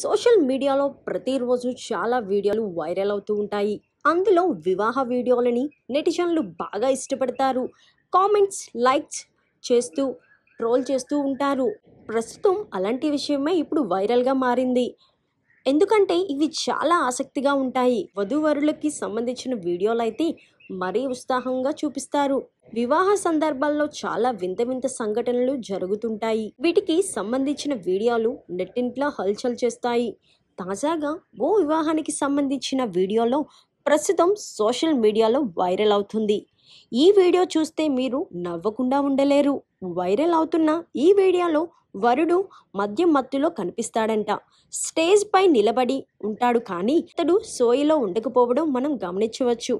social మీడియాలో ప్రతిరోజు చాలా వీడియోలు వైరల్ అవుతూ ఉంటాయి అందులో వివాహ వీడియోలని నెటిజన్లు బాగా ఇష్టపడతారు కామెంట్స్ లైక్స్ చేస్తూ ట్రోల్ చేస్తూ ఉంటారు ప్రస్తుతం అలాంటి విషయమే ఇప్పుడు వైరల్గా మారింది ఎందుకంటే ఇవి చాలా ఆసక్తిగా ఉంటాయి వధూవరులకి సంబంధించిన వీడియోలు అయితే మరీ ఉత్సాహంగా చూపిస్తారు వివాహ సందర్భాల్లో చాలా వింత వింత సంఘటనలు జరుగుతుంటాయి వీటికి సంబంధించిన వీడియోలు నెట్టింట్లో హల్చల్ చేస్తాయి తాజాగా ఓ వివాహానికి సంబంధించిన వీడియోలో ప్రస్తుతం సోషల్ మీడియాలో వైరల్ అవుతుంది ఈ వీడియో చూస్తే మీరు నవ్వకుండా ఉండలేరు వైరల్ అవుతున్న ఈ వీడియోలో వరుడు మద్యం మత్తులో కనిపిస్తాడంట స్టేజ్ పై నిలబడి ఉంటాడు కానీ ఇతడు సోయిలో ఉండకపోవడం మనం గమనించవచ్చు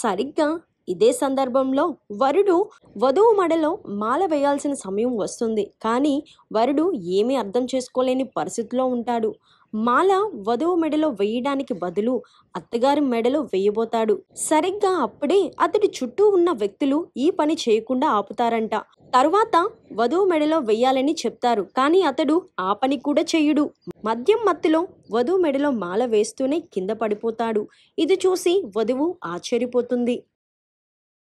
సరిగ్గా ఇదే సందర్భంలో వరుడు వధువు మడలో మాల వేయాల్సిన సమయం వస్తుంది కానీ వరుడు ఏమీ అర్థం చేసుకోలేని పరిస్థితిలో ఉంటాడు మాల వధువు మెడలో వేయడానికి బదులు అత్తగారి మెడలో వేయబోతాడు సరిగ్గా అప్పుడే అతడి చుట్టూ ఉన్న వ్యక్తులు ఈ పని చేయకుండా ఆపుతారంట తరువాత వధువు మెడలో వెయ్యాలని చెప్తారు కానీ అతడు ఆ పని కూడా చేయుడు మద్యం మత్తులో వధువు మెడలో మాల వేస్తూనే కింద పడిపోతాడు ఇది చూసి వధువు ఆశ్చర్యపోతుంది